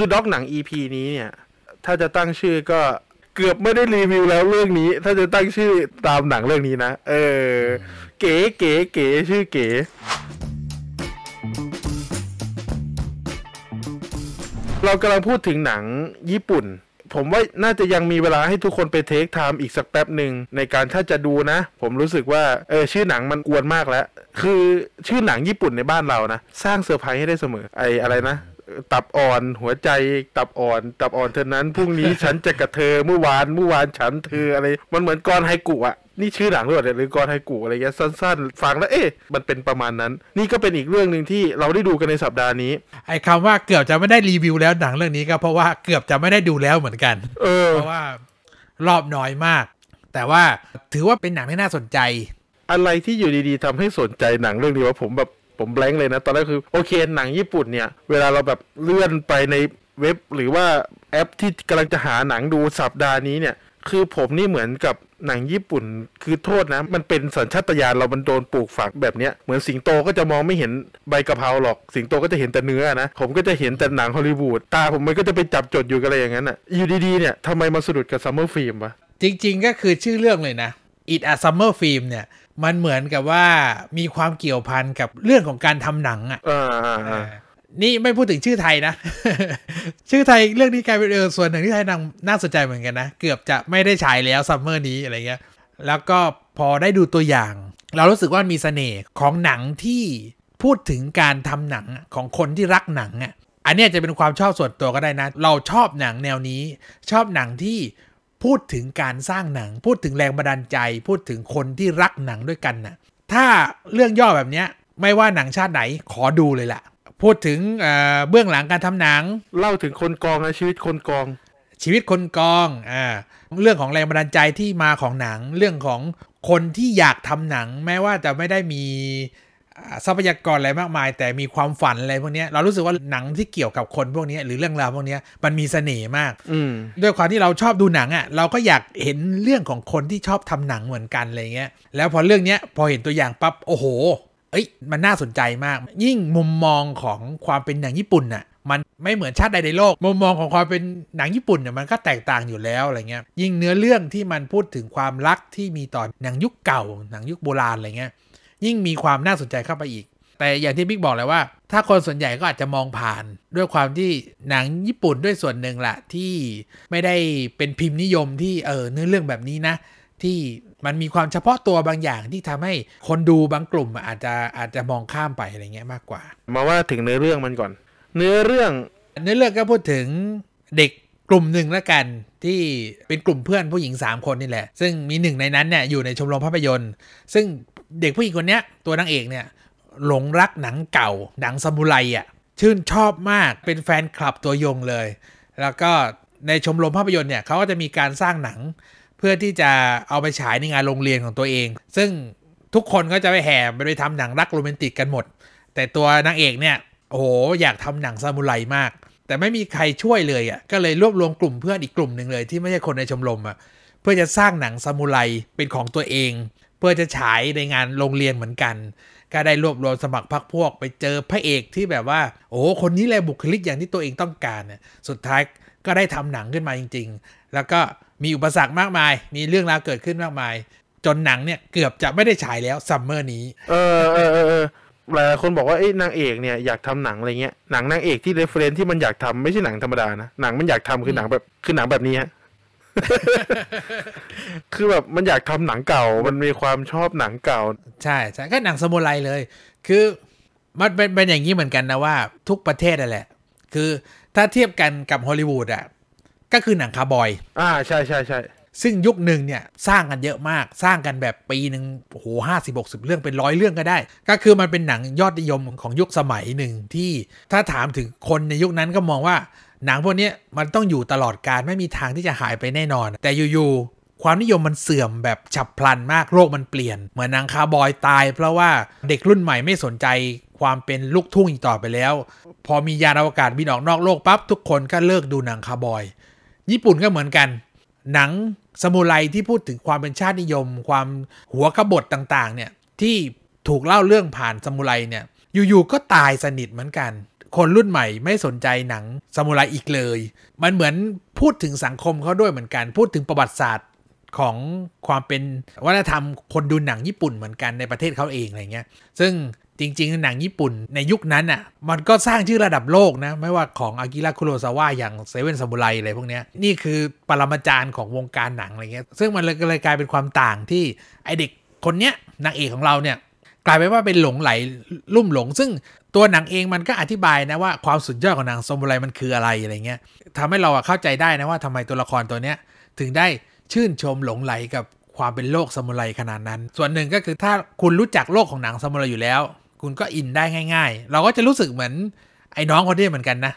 ือด็อกหนังอีพีนี้เนี่ยถ้าจะตั้งชื่อก็เกือบไม่ได้รีวิวแล้วเรื่องนี้ ถ้าจะตั้งชื่อตามหนังเรื่องนี้นะ เออเก๋เก๋เก๋ชื่อเก๋เรากำลังพูดถึงหนังญี่ปุ่น ผมว่าน่าจะยังมีเวลาให้ทุกคนไปเทคไทม์อีกสักแป๊บหนึ่งในการถ้าจะดูนะ ผมรู้สึกว่าเออชื่อหนังมันกวนมากแล้ว คือชื่อหนังญี่ปุ่นในบ้านเรานะสร้างเซอร์ไพรส์ให้ได้เสมอไออะไรนะตับอ่อนหัวใจตับอ่อน ตับอ่อนเธอนั้นพรุ่งนี้ฉันจะกับเธอเมื่อวาน เมื่อวานฉัน เธออะไร มันเหมือนกรไฮกุอะนี่ชื่อหนังด้วอเล่าหรือกรไฮกุอะไรเงี้ยสั้น ๆ ฟังแล้วเอ๊ะมันเป็นประมาณนั้น นี่ก็เป็นอีกเรื่องหนึ่งที่เราได้ดูกันในสัปดาห์นี้ไอ้คาว่าเกือบจะไม่ได้รีวิวแล้วหนังเรื่องนี้ก็ เพราะว่าเกือบจะไม่ได้ดูแล้วเหมือนกัน เออเพราะว่า รอบน้อยมาก แต่ว่าถือว่าเป็นหนังที่น่าสนใจ อะไรที่อยู่ดีๆทำให้สนใจหนังเรื่องนี้ว่าผมแบบผมแบงค์เลยนะตอนแรกคือโอเค หนังญี่ปุ่นเนี่ยเวลาเราแบบเลื่อนไปในเว็บหรือว่าแอปที่กำลังจะหาหนังดูสัปดาห์นี้เนี่ย คือผมนี่เหมือนกับหนังญี่ปุ่น คือโทษนะมันเป็นสัญชาตญาณเรามันโดนปลูกฝังแบบเนี้ยเหมือนสิงโตก็จะมองไม่เห็นใบกะเพราหรอกสิงโตก็จะเห็นแต่เนื้อนะผมก็จะเห็นแต่หนังฮอลลีวูดตาผมมันก็จะไปจับจดอยู่กับอะไรอย่างนั้นอนะ่ะอยู่ดีๆเนี่ยทำไมมาสะดุดกับซัมเมอร์ฟิล์มวะจริง ๆ ก็คือชื่อเรื่องเลยนะ It a Summer Film เนี่ย มันเหมือนกับว่ามีความเกี่ยวพันกับเรื่องของการทำหนังอ่ะนี่ไม่พูดถึงชื่อไทยนะ ชื่อไทยเรื่องนี้กลายเป็นเออส่วนหนึ่งที่ไทยนน่าสนใจเหมือนกันนะเกือบจะไม่ได้ฉายแล้วซัมเมอร์นี้อะไรเงี้ย แล้วก็พอได้ดูตัวอย่าง เรารู้สึกว่ามีสเสน่ห์ของหนังที่พูดถึงการทำหนังของคนที่รักหนังอ่ะ อันนี้จะเป็นความชอบส่วนตัวก็ได้นะ เราชอบหนังแนวนี้ ชอบหนังที่พูดถึงการสร้างหนัง พูดถึงแรงบันดาลใจ พูดถึงคนที่รักหนังด้วยกันนะ่ะถ้าเรื่องย่อแบบนี้ไม่ว่าหนังชาติไหนขอดูเลยละ่ะ พูดถึงเเบื้องหลังการทำหนัง เล่าถึงคนกองนะชีวิตคนกอง ชีวิตคนกองอ่าเรื่องของแรงบันดาลใจที่มาของหนัง เรื่องของคนที่อยากทำหนัง แม้ว่าจะไม่ได้มีทรัพยากรอะไรมากมาย แต่มีความฝัน อะไรพวกนี้เรารู้สึกว่าหนังที่เกี่ยวกับคนพวกนี้หรือเรื่องราวพวกนี้มันมีเสน่ห์มากด้วยความที่เราชอบดูหนังอะ่ะเราก็อยากเห็นเรื่องของคนที่ชอบทำหนังเหมือนกันอะไรเงี้ยแล้วพอเรื่องเนี้ยพอเห็นตัวอย่างปับ๊บโอ้โหเอ้ยมันน่าสนใจมาก ยิ่งมุมมองของความเป็นหนังญี่ปุ่นน่ะมันไม่เหมือนชาติใดในโลกมุมมองของความเป็นหนังญี่ปุ่นเนี่ยมันก็แตกต่างอยู่แล้วอะไรเงี้ยยิ่งเนื้อเรื่องที่มันพูดถึงความรักที่มีต่อหนังยุคเก่า หนังยุคโบราณอะไรเงี้ยยิ่งมีความน่าสนใจเข้าไปอีก แต่อย่างที่บิ๊กบอกเลยว่า ถ้าคนส่วนใหญ่ก็อาจจะมองผ่านด้วยความที่หนังญี่ปุ่นด้วยส่วนหนึ่งละที่ไม่ได้เป็นพิมพ์นิยมที่เออเนื้อเรื่องแบบนี้นะ ที่มันมีความเฉพาะตัวบางอย่างที่ทำให้คนดูบางกลุ่มอาจจะอาจจะมองข้ามไปอะไรเงี้ยมากกว่า มาว่าถึงเนื้อเรื่องมันก่อน เนื้อเรื่องเนื้อเรื่องก็พูดถึงเด็กกลุ่มหนึ่งละกันที่เป็นกลุ่มเพื่อนผู้หญิง3คนนี่แหละซึ่งมีหนึ่งในนั้นเนี่ยอยู่ในชมรมภาพยนตร์ ซึ่งเด็กผู้หญิงคนนี้ตัวนางเอกเนี่ยหลงรักหนังเก่า หนังซามูไรอะ่ะชื่นชอบมากเป็นแฟนคลับตัวยงเลยแล้วก็ในชมรมภาพยนตร์เนี่ยเขาก็จะมีการสร้างหนังเพื่อที่จะเอาไปฉายในงานโรงเรียนของตัวเอง ซึ่งทุกคนก็จะไปแห่ไปทำหนังรักโรแมนติกกันหมด แต่ตัวนางเอกเนี่ย โอ้โหอยากทำหนังซามูไรมาก แต่ไม่มีใครช่วยเลยอะ่ะก็เลยรวบรวมกลุ่มเพื่อนอีกกลุ่มหนึ่งเลย ที่ไม่ใช่คนในชมรมอะ่ะเพื่อจะสร้างหนังซามูไรเป็นของตัวเองเพื่อจะฉายในงานโรงเรียนเหมือนกัน ก็ได้รวบรวมสมัครพรรคพวกไปเจอพระเอกที่แบบว่า โอ้ คนนี้แหละบุคลิกอย่างที่ตัวเองต้องการเนี่ยสุดท้ายก็ได้ทำหนังขึ้นมาจริง ๆ แล้วก็มีอุปสรรคมากมาย มีเรื่องราวเกิดขึ้นมากมาย จนหนังเนี่ยเกือบจะไม่ได้ฉายแล้วซัมเมอร์นี้ เออเออเออหลายคนบอกว่าไอ้นางเอกเนี่ยอยากทำหนังอะไรเงี้ย หนังนางเอกที่เรฟเฟรนที่มันอยากทำไม่ใช่หนังธรรมดานะ หนังมันอยากทำคือหนังแบบ คือหนังแบบนี้ฮะคือแบบมันอยากทำหนังเก่า มันมีความชอบหนังเก่า ใช่ใช่ก็หนังสมุไรเลย คือมันเป็นเป็นอย่างนี้เหมือนกันนะว่าทุกประเทศนั่นแหละ คือถ้าเทียบกันกับฮอลลีวูดอ่ะ ก็คือหนังคาร์บอย อ่าใช่ใช่ใช่ ซึ่งยุคหนึ่งเนี่ย สร้างกันเยอะมากสร้างกันแบบปีหนึ่งโโหห้าสิบหกสิบเรื่องเป็นร้อยเรื่องก็ได้ ก็คือมันเป็นหนังยอดนิยมของยุคสมัยหนึ่งที่ถ้าถามถึงคนในยุคนั้นก็มองว่าหนังพวกนี้มันต้องอยู่ตลอดการไม่มีทางที่จะหายไปแน่นอน แต่อยู่ๆความนิยมมันเสื่อมแบบฉับพลันมากโลกมันเปลี่ยนเหมือนนางคาบอยตาย เพราะว่าเด็กรุ่นใหม่ไม่สนใจความเป็นลูกทุ่งอีกต่อไปแล้ว พอมียานอวกาศบินออกนอกโลกปั๊บทุกคนก็เลิกดูหนังคาบอย ญี่ปุ่นก็เหมือนกัน หนังสมุไรที่พูดถึงความเป็นชาตินิยม ความหัวขบฏต่างๆเนี่ยที่ถูกเล่าเรื่องผ่านสมุไรเนี่ยอยู่ๆ ก็ตายสนิทเหมือนกันคนรุ่นใหม่ไม่สนใจหนังซามูไรอีกเลย มันเหมือนพูดถึงสังคมเขาด้วยเหมือนกัน พูดถึงประวัติศาสตร์ของความเป็นวัฒนธรรมคนดูหนังญี่ปุ่นเหมือนกันในประเทศเขาเองอะไรเงี้ย ซึ่งจริงๆ หนังญี่ปุ่นในยุคนั้นอะ่ะ มันก็สร้างชื่อระดับโลกนะ ไม่ว่าของอากิระคุโรซาวะอย่างเซเว่นซามูไรอะไรพวกเนี้ย นี่คือปรมาจารย์ของวงการหนังอะไรเงี้ย ซึ่งมันเลยกลายเป็นความต่างที่ไอเด็กคนเนี้ยนางเอกของเราเนี่ยกลายเป็นว่าเป็นหลงไหลลุ่มหลง ซึ่งตัวหนังเองมันก็อธิบายนะว่าความสุดยอดของหนังซอมบูไรมันคืออะไรอะไรเงี้ยทำให้เราเข้าใจได้นะว่าทำไมตัวละครตัวเนี้ยถึงได้ชื่นชมหลงไหลกับความเป็นโลกซามูไรขนาดนั้น ส่วนหนึ่งก็คือถ้าคุณรู้จักโลกของหนังซามูไรอยู่แล้ว คุณก็อินได้ง่ายๆ เราก็จะรู้สึกเหมือนไอ้น้องคนนี้เหมือนกันนะ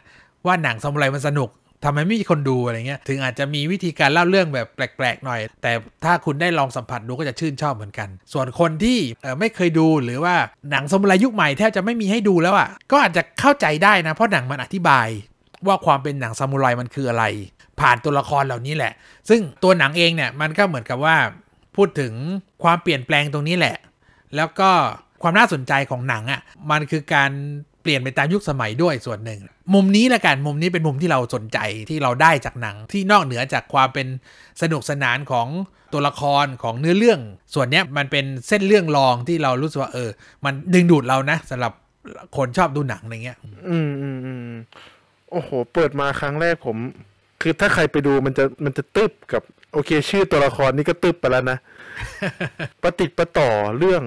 ว่าหนังซามูไรมันสนุกทำไมไม่มีคนดูอะไรเงี้ย ถึงอาจจะมีวิธีการเล่าเรื่องแบบแปลก ๆ หน่อย แต่ถ้าคุณได้ลองสัมผัสดูก็จะชื่นชอบเหมือนกัน ส่วนคนที่ไม่เคยดูหรือว่าหนังสมุยยุคใหม่แทบจะไม่มีให้ดูแล้วอะ่ะ ก็อาจจะเข้าใจได้นะเพราะหนังมันอธิบาย ว่าความเป็นหนังซามูไรมันคืออะไร ผ่านตัวละครเหล่านี้แหละ ซึ่งตัวหนังเองเนี่ยมันก็เหมือนกับว่า พูดถึงความเปลี่ยนแปลงตรงนี้แหละ แล้วก็ความน่าสนใจของหนังอะ่ะมันคือการเปลี่ยนไปตามยุคสมัยด้วยส่วนหนึ่ง มุมนี้ละกัน มุมนี้เป็นมุมที่เราสนใจที่เราได้จากหนังที่นอกเหนือจากความเป็นสนุกสนานของตัวละครของเนื้อเรื่อง ส่วนนี้มันเป็นเส้นเรื่องรองที่เรารู้สึกว่าเออ มันดึงดูดเรานะสำหรับคนชอบดูหนังอะไรเงี้ย อืมอืมอืมโอ้โห เปิดมาครั้งแรกผม คือถ้าใครไปดูมันจะมันจะตึบกับ โอเคชื่อตัวละครนี่ก็ตึบไปแล้วนะประติดประต่อเรื่อง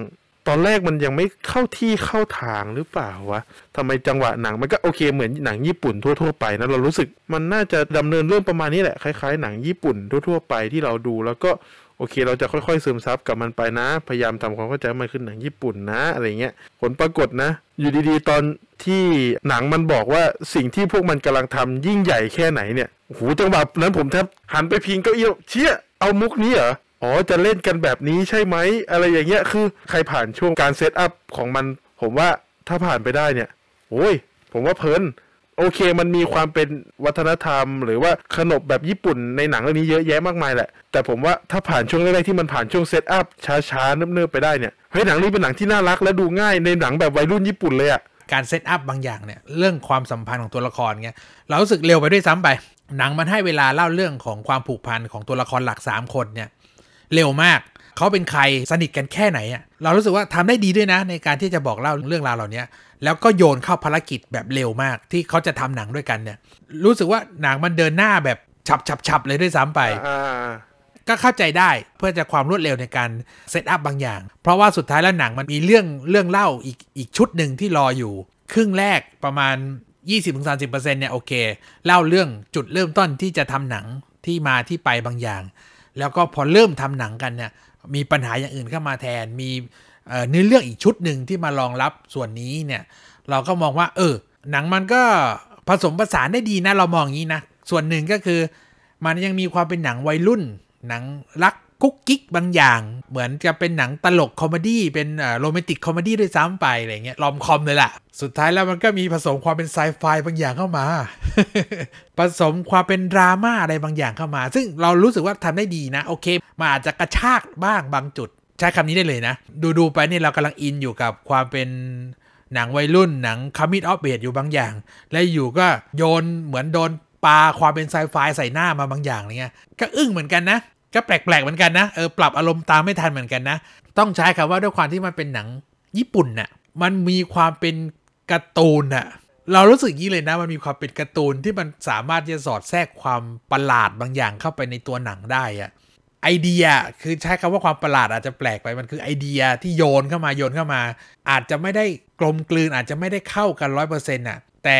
ตอนแรกมันยังไม่เข้าที่เข้าทางหรือเปล่าวะทำไมจังหวะหนังมันก็โอเคเหมือนหนังญี่ปุ่นทั่วๆไปนะเรารู้สึกมันน่าจะดำเนินเรื่องประมาณนี้แหละคล้าย ๆหนังญี่ปุ่นทั่วๆไปที่เราดูแล้วก็โอเคเราจะค่อยๆซึมซับกับมันไปนะ พยายามทำความเข้าใจมันขึ้นหนังญี่ปุ่นนะอะไรเงี้ย ผลปรากฏนะ อยู่ดีๆ ตอนที่หนังมันบอกว่าสิ่งที่พวกมันกำลังทำยิ่งใหญ่แค่ไหนเนี่ยโหจังหวะนั้นผมแทบหันไปพิงเก้าอี้เชี่ยเอามุกนี้เหรออ๋อ จะเล่นกันแบบนี้ใช่ไหม อะไรอย่างเงี้ยคือใครผ่านช่วงการเซตอัพของมัน ผมว่าถ้าผ่านไปได้เนี่ยโอ้ยผมว่าเพลินโอเค มันมีความเป็นวัฒนธรรม หรือว่าขนบแบบญี่ปุ่นในหนังเรื่องนี้เยอะแยะมากมายแหละแต่ผมว่าถ้าผ่านช่วงแรกๆที่มันผ่านช่วงเซตอัพช้าๆเนิบๆไปได้เนี่ยเฮ้ยหนังนี้เป็นหนังที่น่ารักและดูง่ายในหนังแบบวัยรุ่นญี่ปุ่นเลยอะการเซตอัพบางอย่างเนี่ยเรื่องความสัมพันธ์ของตัวละครเงี้ยเรารู้สึกเร็วไปด้วยซ้ำไป หนังมันให้เวลาเล่าเรื่องของความผูกพันของตัวละครหลัก 3 คนเนี่ยเร็วมาก เขาเป็นใครสนิทกันแค่ไหนอ่ะเรารู้สึกว่าทำได้ดีด้วยนะ ในการที่จะบอกเล่าเรื่องราวเหล่านี้แล้วก็โยนเข้าภารกิจแบบเร็วมาก ที่เขาจะทำหนังด้วยกันเนี่ย รู้สึกว่าหนังมันเดินหน้าแบบฉับฉับฉับเลยด้วยซ้ำไปก็เข้าใจได้เพื่อจะความรวดเร็วในการเซตอัพบางอย่าง เพราะว่าสุดท้ายแล้วหนังมันมีเรื่องเรื่องเล่าอีกอีกชุดหนึ่งที่รออยู่ ครึ่งแรกประมาณ20-30%เนี่ยโอเค เล่าเรื่องจุดเริ่มต้นที่จะทำหนังที่มาที่ไปบางอย่างแล้วก็พอเริ่มทำหนังกันเนี่ยมีปัญหาอย่างอื่นเข้ามาแทน มีเนื้อเรื่องอีกชุดหนึ่งที่มารองรับส่วนนี้เนี่ยเราก็มองว่า เออ หนังมันก็ผสมผสานได้ดีนะเรามองอย่างนี้นะ ส่วนหนึ่งก็คือมันยังมีความเป็นหนังวัยรุ่น หนังรักกุ๊กกิ๊กบางอย่างเหมือนจะเป็นหนังตลกคอมเมดี้ เป็นโรแมนติกคอมเมดี้ด้วยซ้ำไปอะไรเงี้ยลอมคอมเลยล่ะสุดท้ายแล้วมันก็มีผสมความเป็นไซไฟบางอย่างเข้ามา ผสมความเป็นดราม่าอะไรบางอย่างเข้ามาซึ่งเรารู้สึกว่าทำได้ดีนะโอเคมาอาจจะกระชากบ้างบางจุด ใช้คำนี้ได้เลยนะดูๆไปเนี่ยเรากำลังอินอยู่กับความเป็นหนังวัยรุ่นหนังคอมมิดออฟเบดอยู่บางอย่างและอยู่ก็โยนเหมือนโดนปลาความเป็นไซไฟใส่หน้ามาบางอย่างอะไรเงี้ยก็อึ้งเหมือนกันนะก็แปลกๆเหมือนกันนะ เออ ปรับอารมณ์ตามไม่ทันเหมือนกันนะ ต้องใช้คำว่าด้วยความที่มันเป็นหนังญี่ปุ่นน่ะมันมีความเป็นการ์ตูนน่ะเรารู้สึกยี่เลยนะ มันมีความเป็นการ์ตูนที่มันสามารถจะสอดแทรกความประหลาดบางอย่างเข้าไปในตัวหนังได้อะไอเดีย คือใช้คำว่าความประหลาดอาจจะแปลกไป มันคือไอเดียที่โยนเข้ามาโยนเข้ามา อาจจะไม่ได้กลมกลืนอาจจะไม่ได้เข้ากันร้อยเปอร์เซ็นต์น่ะแต่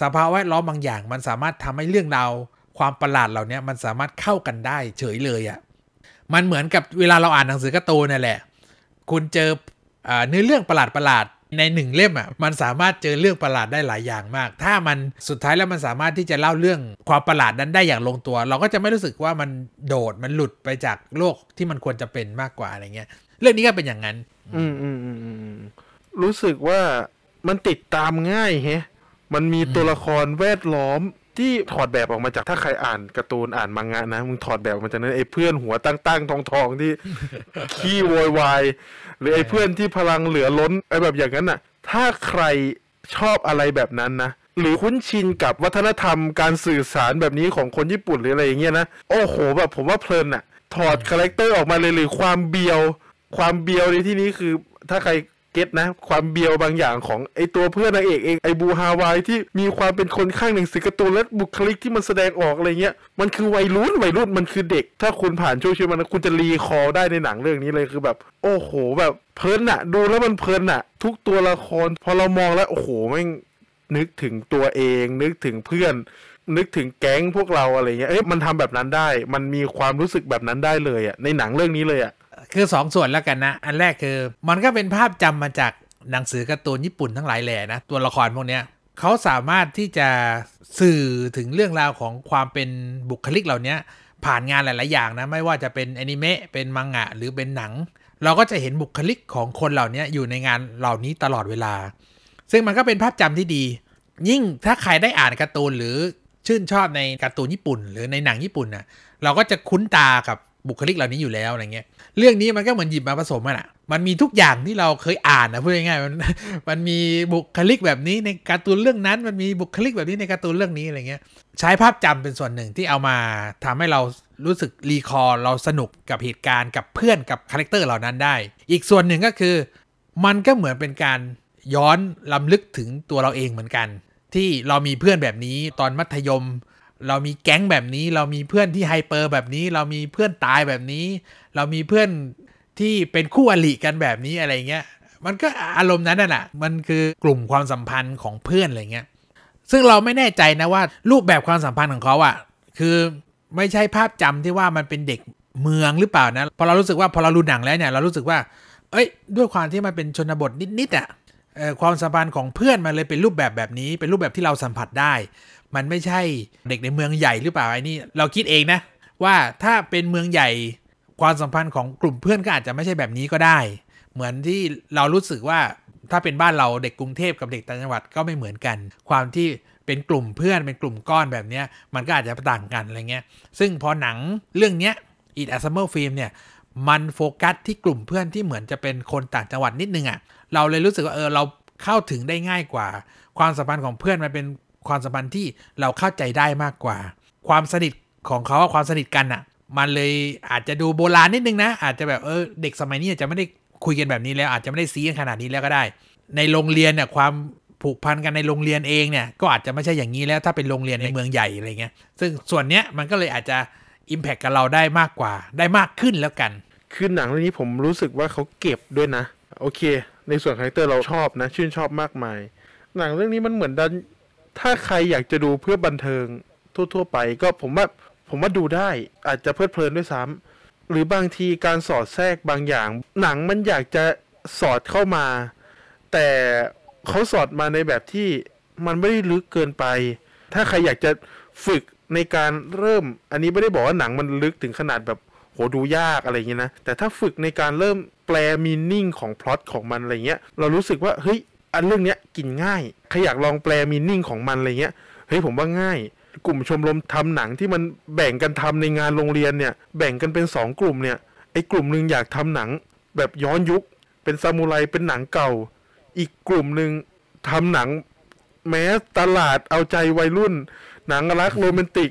สภาพแวดล้อมบางอย่าง มันสามารถทำให้เรื่องราวความประหลาดเหล่านี้มันสามารถเข้ากันได้เฉยเลยอะ่ะ มันเหมือนกับเวลาเราอ่านหนังสือกระตูนน่แหละ คุณเจออเนื้อเรื่องประหลาดประหลาดในหนึ่งเล่มอ่ะ มันสามารถเจอเรื่องประหลาดได้หลายอย่างมาก ถ้ามันสุดท้ายแล้วมันสามารถที่จะเล่าเรื่องความประหลาดนั้นได้อย่างลงตัว เราก็จะไม่รู้สึกว่ามันโดดมันหลุดไปจากโลกที่มันควรจะเป็นมากกว่าอะไรเงี้ย เรื่องนี้ก็เป็นอย่างนั้น อืมอืมอืมรู้สึกว่ามันติดตามง่ายเฮะมันมีตัวละครแวดล้อมที่ถอดแบบออกมาจากถ้าใครอ่านการ์ตูนอ่านมังงะนะมึงถอดแบบออกมาจากนั้นไอ้เพื่อนหัวตั้ง ๆ ทองทองที่ขี้โวยวายหรือไอ้เพื่อนที่พลังเหลือล้นไอ้แบบอย่างนั้นน่ะถ้าใครชอบอะไรแบบนั้นนะหรือคุ้นชินกับวัฒนธรรมการสื่อสารแบบนี้ของคนญี่ปุ่นหรืออะไรอย่างเงี้ยนะ โอ้โหแบบผมว่าเพลินอะถอดคาแรคเตอร์ออกมาเลยหรือความเบียวความเบียวในที่นี้คือถ้าใครเก็ตนะความเบียวบางอย่างของไอตัวเพื่อนนางเอกเอง ไอบูฮาวายที่มีความเป็นคนข้างหนึ่งสิกตูนและบุคลิกที่มันแสดงออกอะไรเงี้ยมันคือวัยรุ่นวัยรุ่นมันคือเด็ก ถ้าคุณผ่านช่วงชีวิตมันคุณจะรีคอได้ในหนังเรื่องนี้เลยคือแบบโอ้โหแบบเพลินอะดูแล้วมันเพลินอะทุกตัวละครพอเรามองแล้ว โอ้โหแม่งนึกถึงตัวเองนึกถึงเพื่อน นึกถึงแก๊งพวกเราอะไรเงี้ยเอ๊ะมันทำแบบนั้นได้ มันมีความรู้สึกแบบนั้นได้เลยอะในหนังเรื่องนี้เลยอะคือ2สส่วนแล้วกันนะ อันแรกคือ มันก็เป็นภาพจำมาจากหนังสือการ์ตูนญี่ปุ่นทั้งหลายแหล่นะตัวละครพวกเนี้ยเขาสามารถที่จะสื่อถึงเรื่องราวของความเป็นบุคลิกเหล่านี้ผ่านงานหลาย ๆ อย่างนะไม่ว่าจะเป็นแอนิเมะเป็นมังงะ หรือเป็นหนัง เราก็จะเห็นบุคลิกของคนเหล่านี้อยู่ในงานเหล่านี้ตลอดเวลา ซึ่งมันก็เป็นภาพจำที่ดี ยิ่งถ้าใครได้อ่านการ์ตูนหรือชื่นชอบในการ์ตูนญี่ปุ่น หรือในหนังญี่ปุ่นนะ่ะเราก็จะคุ้นตากับบุคลิกเหล่านี้อยู่แล้วอะไรเงี้ย เรื่องนี้มันก็เหมือนหยิบมาผสมมันอ่ะมันมีทุกอย่างที่เราเคยอ่านนะพูดง่ายๆมันมันมีบุคลิกแบบนี้ในการ์ตูนเรื่องนั้น มันมีบุคลิกแบบนี้ในการ์ตูนเรื่องนี้อะไรเงี้ย ใช้ภาพจำเป็นส่วนหนึ่งที่เอามาทำให้เรารู้สึกรีคอร์เราสนุกกับเหตุการณ์กับเพื่อนกับคาแรคเตอร์เหล่านั้นได้ อีกส่วนหนึ่งก็คือมันก็เหมือนเป็นการย้อนลํำลึกถึงตัวเราเองเหมือนกัน ที่เรามีเพื่อนแบบนี้ตอนมัธยมเรามีแก๊งแบบนี้ เรามีเพื่อนที่ไฮเปอร์แบบนี้ เรามีเพื่อนตายแบบนี้ เรามีเพื่อนที่เป็นคู่อริกันแบบนี้อะไรเงี้ยมันก็อารมณ์นั้นน่ะมันคือกลุ่มความสัมพันธ์ของเพื่อนอะไรเงี้ย ซึ่งเราไม่แน่ใจนะว่ารูปแบบความสัมพันธ์ของเขาอะ่ะคือไม่ใช่ภาพจำที่ว่ามันเป็นเด็กเมืองหรือเปล่านะพอเรารู้สึกว่าพอเราดูหนังแล้วเนี่ยเรารู้สึกว่า เอ้ยด้วยความที่มันเป็นชนบทนิดๆอ่ะความสัมพันธ์ของเพื่อนมันเลยเป็นรูปแบบแบบนี้ เป็นรูปแบบที่เราสัมผัสได้มันไม่ใช่เด็กในเมืองใหญ่หรือเปล่าไอ้นี่เราคิดเองนะว่าถ้าเป็นเมืองใหญ่ ความสัมพันธ์ของกลุ่มเพื่อนก็อาจจะไม่ใช่แบบนี้ก็ได้ เหมือนที่เรารู้สึกว่าถ้าเป็นบ้านเราเด็กกรุงเทพกับเด็กต่างจังหวัดก็ไม่เหมือนกันความที่เป็นกลุ่มเพื่อนเป็นกลุ่มก้อนแบบนี้มันก็อาจจะต่างกันอะไรเงี้ย ซึ่งพอหนังเรื่องเนี้ย It a s ม m ร e ฟ Film เนี่ยมันโฟกัสที่กลุ่มเพื่อนที่เหมือนจะเป็นคนต่างจังหวัดนิดนึงอะ่ะเราเลยรู้สึกว่าเออเราเข้าถึงได้ง่ายกว่า ความสัมพันธ์ของเพื่อนมันเป็นความสัมพันธ์ที่เราเข้าใจได้มากกว่า ความสนิทของเขาความสนิทกันอะ่ะมันเลยอาจจะดูโบราณนิดนึงนะ อาจจะแบบเออเด็กสมัยนี้อาจจะไม่ได้คุยกันแบบนี้แล้ว อาจจะไม่ได้ซีกันขนาดนี้แล้วก็ได้ ในโรงเรียนเนี่ยความผูกพันกันในโรงเรียนเองเนี่ยก็อาจจะไม่ใช่อย่างนี้แล้ว ถ้าเป็นโรงเรียนในเมืองใหญ่อะไรเงี้ยซึ่งส่วนเนี้ยมันก็เลยอาจจะอิมแพคกับเราได้มากกว่า ได้มากขึ้นแล้วกันคือหนังเรื่องนี้ผมรู้สึกว่าเขาเก็บด้วยนะโอเค ในส่วนคาแรคเตอร์เราชอบนะชื่นชอบมากมายหนังเรื่องนี้มันเหมือนดันถ้าใครอยากจะดูเพื่อบันเทิงทั่ว ๆไป ก็ผมว่าผมว่าดูได้อาจจะเพลิดเพลินด้วยซ้ำหรือบางทีการสอดแทรกบางอย่างหนังมันอยากจะสอดเข้ามา แต่เขาสอดมาในแบบที่มันไม่ได้ลึกเกินไป ถ้าใครอยากจะฝึกในการเริ่ม อันนี้ไม่ได้บอกว่าหนังมันลึกถึงขนาดแบบ โหดูยากอะไรเงี้ยนะ แต่ถ้าฝึกในการเริ่มแปลมีนิ่งของพล็อตของมันอะไรเงี้ยเรารู้สึกว่าเฮ้ยอันเรื่องเนี้ยกินง่ายใครอยากลองแปลมีนิ่งของมันอะไรเงี้ยเฮ้ยผมว่าง่ายกลุ่มชมรมทำหนังที่มันแบ่งกันทำในงานโรงเรียนเนี่ยแบ่งกันเป็น 2 กลุ่มเนี่ยไอ้กลุ่มหนึ่งอยากทำหนัง แบบย้อนยุค เป็นซามูไรเป็นหนังเก่าอีกกลุ่มหนึ่งทำหนัง แม้ตลาดเอาใจวัยรุ่น หนังรักโรแมนติก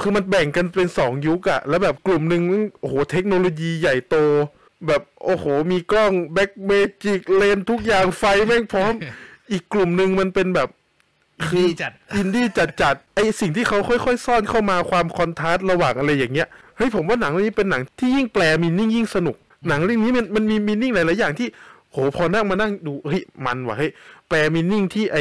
คือมันแบ่งกันเป็นสองยุคอะแล้วแบบกลุ่มหนึ่งโอ้โหเทคโนโลยีใหญ่โตแบบโอ้โห มีกล้องแบ็กเมจิกเลนทุกอย่างไฟแม่งพร้อม อีกกลุ่มหนึ่งมันเป็นแบบคือจัดอินดี้จัดจัดไอสิ่งที่เขาค่อยๆ ซ่อนเข้ามาความคอนทราสต์ระหว่างอะไรอย่างเงี้ยเฮ้ยผมว่าหนังเรื่องนี้เป็นหนังที่ยิ่งแปลมินนิ่งยิ่งสนุกหนังเรื่องนี้มันมันมีมินนิ่งหลายๆอย่างที่โหพอนั่งมานั่งดูเฮ้ยมันว่ะเฮ้ยแปลมินนิ่งที่ไอ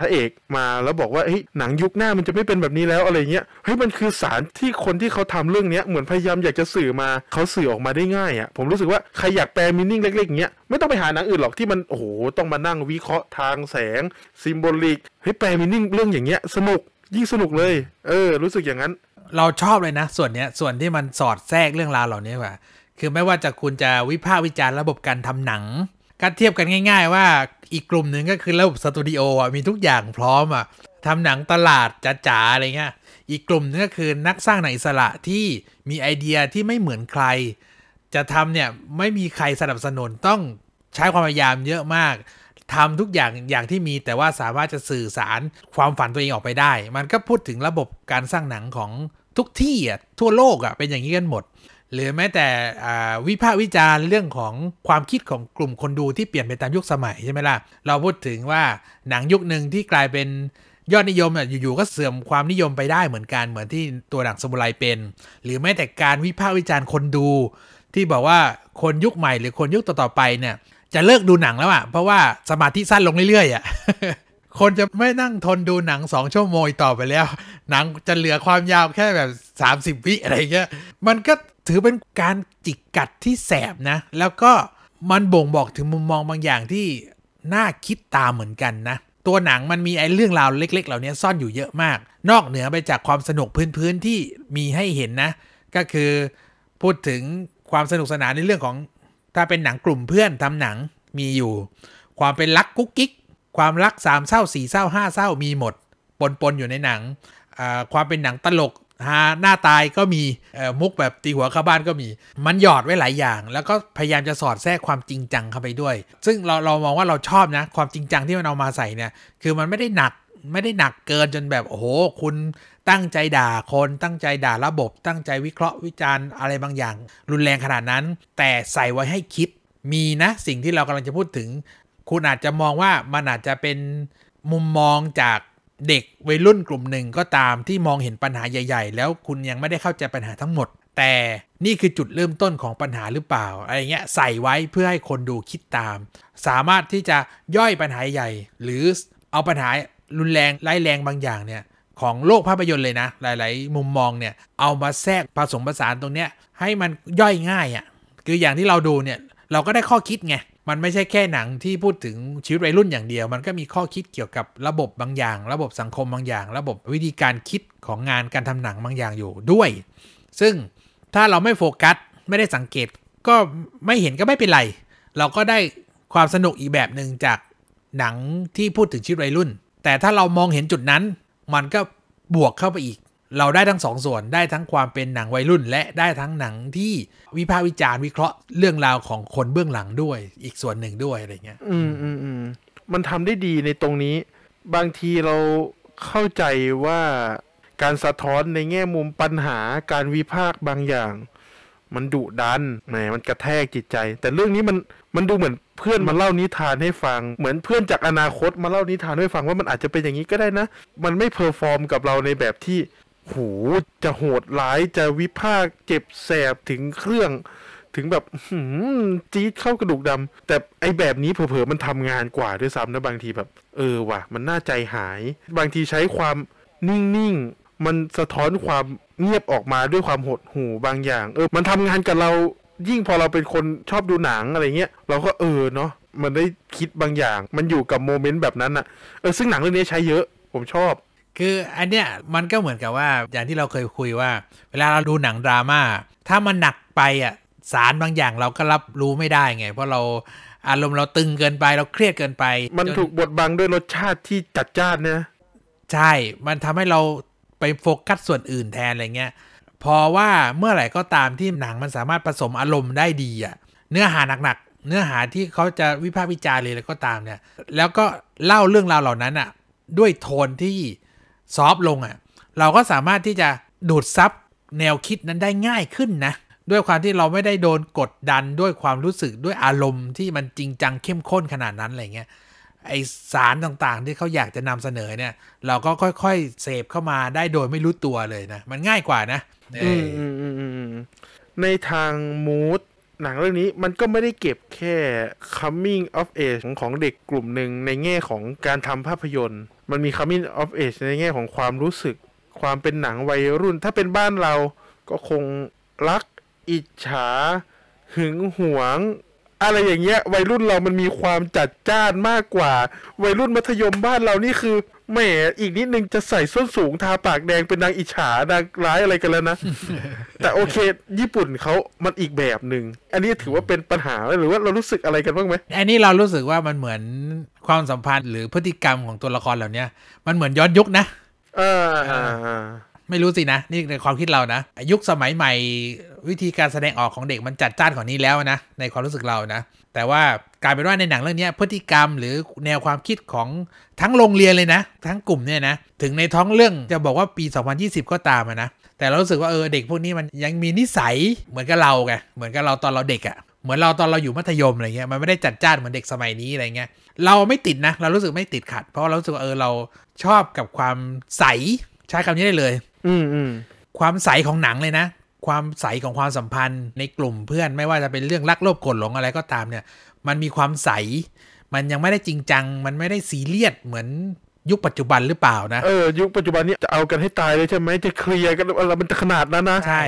พระเอก มาแล้วบอกว่าเฮ้ยหนังยุคหน้ามันจะไม่เป็นแบบนี้แล้วอะไรเงี้ยเฮ้ยมันคือสารที่คนที่เขาทำเรื่องเนี้ยเหมือนพยายามอยากจะสื่อมาเขาสื่อออกมาได้ง่ายอะ่ะผมรู้สึกว่า ใครอยากแปลมินิ่งเล็กๆเงี้ยไม่ต้องไปหาหนังอื่นหรอกที่มันโอ้โหต้องมานั่งวิเคราะห์ทางแสง ซิมโบลิกเฮ้ยแปลมินิ่งเรื่องอย่างเงี้ยสนุกยิ่งสนุกเลยเออรู้สึกอย่างนั้น เราชอบเลยนะส่วนเนี้ยส่วนที่มันสอดแทรกเรื่องราวเหล่านี้ว่ะคือไม่ว่าจะคุณจะวิพากษ์วิจารณ์ระบบการทำหนังก็เทียบกันง่าย ๆ ว่าอีกกลุ่มหนึ่งก็คือระบบสตูดิโออ่ะมีทุกอย่างพร้อมอ่ะทำหนังตลาดจ๋าๆ อะไรเงี้ยอีกกลุ่มนึงก็คือนักสร้างหนังอิสระที่มีไอเดียที่ไม่เหมือนใคร จะทำเนี่ยไม่มีใครสนับสนุนต้องใช้ความพยายามเยอะมากทำทุกอย่างอย่างที่มี แต่ว่าสามารถจะสื่อสารความฝันตัวเองออกไปได้ มันก็พูดถึงระบบการสร้างหนังของทุกที่อ่ะทั่วโลกอ่ะเป็นอย่างนี้กันหมดหรือแม้แต่วิพากษ์วิจารณ์ เรื่องของความคิดของกลุ่มคนดูที่เปลี่ยนไปตามยุคสมัยใช่ไหมล่ะ เราพูดถึงว่าหนังยุคหนึ่งที่กลายเป็นยอดนิยมอยู่ๆก็เสื่อมความนิยมไปได้เหมือนกันเหมือนที่ตัวหนังสมุไรเป็น หรือแม้แต่การวิพากษ์วิจารณ์คนดู ที่บอกว่าคนยุคใหม่ หรือคนยุคต่อๆไปเนี่ย จะเลิกดูหนังแล้วอะ่ะเพราะว่าสมาธิสั้นลงเรื่อยๆอ่ะคนจะไม่นั่งทนดูหนังสองชั่วโมงต่อไปแล้ว หนังจะเหลือความยาวแค่แบบ 30 วิอะไรเงี้ยมันก็ถือเป็นการจิกกัดที่แสบนะ แล้วก็มันบ่งบอกถึงมุมมองบางอย่างที่น่าคิดตามเหมือนกันนะ ตัวหนังมันมีไอ้เรื่องราวเล็กๆ เหล่านี้ซ่อนอยู่เยอะมาก นอกเหนือไปจากความสนุกพื้นๆที่มีให้เห็นนะ ก็คือ พูดถึงความสนุกสนานในเรื่องของถ้าเป็นหนังกลุ่มเพื่อนทำหนังมีอยู่ ความเป็นรักกุ๊กกิ๊ก ความรักสามเศร้าสี่เศร้าห้าเศร้ามีหมดปนๆอยู่ในหนังความเป็นหนังตลกฮาหน้าตายก็มีมุกแบบตีหัวเข้าบ้านก็มี มันหยอดไว้หลายอย่าง แล้วก็พยายามจะสอดแทรกความจริงจังเข้าไปด้วย ซึ่งเราเรามองว่าเราชอบนะ ความจริงจังที่มันเอามาใส่เนี่ย คือมันไม่ได้หนัก ไม่ได้หนักเกินจนแบบโอ้โห คุณตั้งใจด่าคน ตั้งใจด่าระบบ ตั้งใจวิเคราะห์วิจารณ์อะไรบางอย่าง รุนแรงขนาดนั้น แต่ใส่ไว้ให้คิด มีนะ สิ่งที่เรากำลังจะพูดถึง คุณอาจจะมองว่ามันอาจจะเป็นมุมมองจากเด็กวัยรุ่นกลุ่มหนึ่งก็ตามที่มองเห็นปัญหาใหญ่ๆ แล้วคุณยังไม่ได้เข้าใจปัญหาทั้งหมด แต่นี่คือจุดเริ่มต้นของปัญหาหรือเปล่า อะไรเงี้ย ใส่ไว้เพื่อให้คนดูคิดตาม สามารถที่จะย่อยปัญหาใหญ่ หรือเอาปัญหารุนแรงไล่แรงบางอย่างเนี่ยของโลกภาพยนตร์เลยนะหลาย ๆ มุมมองเนี่ยเอามาแทรกผสมผสานตรงเนี้ยให้มันย่อยง่ายอะ่ะคืออย่างที่เราดูเนี่ยเราก็ได้ข้อคิดไงมันไม่ใช่แค่หนังที่พูดถึงชีวิตวัยรุ่นอย่างเดียว มันก็มีข้อคิดเกี่ยวกับระบบบางอย่าง ระบบสังคมบางอย่าง ระบบวิธีการคิดของงานการทำหนังบางอย่างอยู่ด้วย ซึ่งถ้าเราไม่โฟกัสไม่ได้สังเกต ก็ไม่เห็นก็ไม่เป็นไร เราก็ได้ความสนุกอีกแบบหนึ่งจากหนังที่พูดถึงชีวิตวัยรุ่น แต่ถ้าเรามองเห็นจุดนั้น มันก็บวกเข้าไปอีกเราได้ทั้งสองส่วนได้ทั้งความเป็นหนังวัยรุ่นและได้ทั้งหนังที่วิพากษ์วิจารณ์วิเคราะห์ เรื่องราวของคนเบื้องหลังด้วย อีกส่วนหนึ่งด้วยอะไรเงี้ยอืมอืมอืมมันทำได้ดีในตรงนี้บางทีเราเข้าใจว่าการสะท้อนในแง่มุมปัญหาการวิพากษ์บางอย่าง มันดุดันแหมมันกระแทกจิตใจ แต่เรื่องนี้มันมันดูเหมือนเพื่อนมาเล่านิทานให้ฟัง เหมือนเพื่อนจากอนาคตมาเล่านิทานให้ฟังว่ามันอาจจะเป็นอย่างนี้ก็ได้นะ มันไม่เพอร์ฟอร์มกับเราในแบบที่หจะโหดหลายจะวิพากเจ็บแสบถึงเครื่องถึงแบบจี๊ดเข้ากระดูกดำแต่ไอแบบนี้เผลอๆมันทำงานกว่าด้วยซ้ำนะบางทีแบบเออว่ะมันน่าใจหาย บางทีใช้ความนิ่งๆมันสะท้อนความเงียบออกมาด้วยความหดหูบางอย่าง เออ มันทำงานกับเรายิ่งพอเราเป็นคนชอบดูหนังอะไรเงี้ยเราก็เออเนาะมันได้คิดบางอย่าง มันอยู่กับโมเมนต์แบบนั้นอะเออซึ่งหนังเรื่องนี้ใช้เยอะ ผมชอบคืออันเนี้ยมันก็เหมือนกับว่าอย่างที่เราเคยคุยว่า เวลาเราดูหนังดราม่าถ้ามันหนักไปอ่ะสารบางอย่างเราก็รับรู้ไม่ได้ไง เพราะเราอารมณ์เราตึงเกินไปเราเครียดเกินไปมันถูกบดบังด้วยรสชาติที่จัดจ้านนะใช่ มันทำให้เราไปโฟกัสส่วนอื่นแทนอะไรเงี้ยพอว่าเมื่อไหร่ก็ตามที่หนังมันสามารถผสมอารมณ์ได้ดีอ่ะเนื้อหาหนักๆเนื้อหาที่เขาจะวิพากษ์วิจารณ์เลยแล้วก็ตามเนี่ย แล้วก็เล่าเรื่องราวเหล่านั้นอ่ะ ด้วยโทนที่ซอฟลงอะ่ะเราก็สามารถที่จะดูดซับแนวคิดนั้นได้ง่ายขึ้นนะด้วยความที่เราไม่ได้โดนกดดันด้วยความรู้สึกด้วยอารมณ์ที่มันจริงจังเข้มข้นขนาดนั้นอะไรเงี้ยไอสารต่างๆ ที่เขาอยากจะนำเสนอเนี่ยเราก็ค่อยๆเสพเข้ามาได้โดยไม่รู้ตัวเลยนะมันง่ายกว่านะในทางมูดหนังเรื่องนี้มันก็ไม่ได้เก็บแค่ coming of age ของเด็กกลุ่มหนึ่งในแง่ของการทำภาพยนตร์มันมี coming of age ในแง่ของความรู้สึก ความเป็นหนังวัยรุ่นถ้าเป็นบ้านเราก็คงรัก อิจฉา หึงหวง อะไรอย่างเงี้ยวัยรุ่นเรามันมีความจัดจ้านมากกว่า วัยรุ่นมัธยมบ้านเรานี่คือแหมอีกนิดนึงจะใส่ส้นสูงทาปากแดงเป็นนางอิจฉานางร้ายอะไรกันแล้วนะ แต่โอเคญี่ปุ่นเขามันอีกแบบหนึ่งอันนี้ถือว่าเป็นปัญหา หรือว่าเรารู้สึกอะไรกันบ้างไหมอันนี้เรารู้สึกว่ามันเหมือนความสัมพันธ์ หรือพฤติกรรมของตัวละครเหล่านี้มันเหมือนย้อนยุคนะ เออไม่รู้สินะ นี่ในความคิดเรานะ ยุคสมัยใหม่วิธีการแสดงออกของเด็กมันจัดจ้านกว่านี้แล้วนะ ในความรู้สึกเรานะ แต่ว่ากลายเป็นว่าในหนังเรื่องนี้พฤติกรรมหรือแนวความคิดของทั้งโรงเรียนเลยนะ ทั้งกลุ่มเนี่ยนะ ถึงในท้องเรื่องจะบอกว่าปี 2020 ก็ตามนะแต่เรารู้สึกว่าเออเด็กพวกนี้มันยังมีนิสัยเหมือนกับเราไงเหมือนกับเราตอนเราเด็กอะ่ะ เหมือนเราตอนเราอยู่มัธยมอะไรเงี้ยมันไม่ได้จัดจ้านเหมือนเด็กสมัยนี้อะไรเงี้ยเราไม่ติดนะ เรารู้สึกไม่ติดขัด เพราะเรารู้สึกว่าเออเราชอบกับความใสใช้คำนี้ได้เลยอืมอืมความใสของหนังเลยนะความใสของความสัมพันธ์ในกลุ่มเพื่อนไม่ว่าจะเป็นเรื่องรักโลภโกรธหลงอะไรก็ตามเนี่ย มันมีความใส มันยังไม่ได้จริงจัง มันไม่ได้ซีเรียสเหมือนยุคปัจจุบันหรือเปล่านะเออยุคปัจจุบันนี้จะเอากันให้ตายเลยใช่ไหมจะเคลียร์กันอะไรมันจะขนาดนั้นนะ ใช่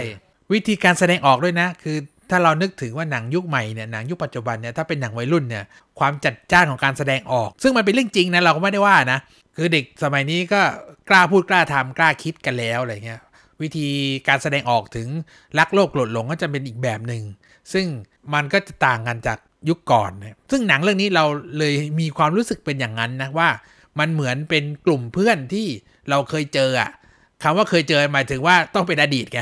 วิธีการแสดงออกด้วยนะ คือถ้าเรานึกถึงว่าหนังยุคใหม่เนี่ยหนังยุคปัจจุบันเนี่ยถ้าเป็นหนังวัยรุ่นเนี่ยความจัดจ้านของการแสดงออก ซึ่งมันเป็นเรื่องจริงนะเราก็ไม่ได้ว่านะ คือเด็กสมัยนี้ก็กล้าพูดกล้าทำกล้าคิดกันแล้วอะไรเงี้ยวิธีการแสดงออกถึงรักโลกโกรธหลงก็จะเป็นอีกแบบหนึ่งซึ่งมันก็จะต่างกันจากยุคก่อนนซึ่งหนังเรื่องนี้เราเลยมีความรู้สึกเป็นอย่างนั้นนะว่า มันเหมือนเป็นกลุ่มเพื่อนที่เราเคยเจออะคำว่าเคยเจอหมายถึงว่าต้องเป็นอดีตไง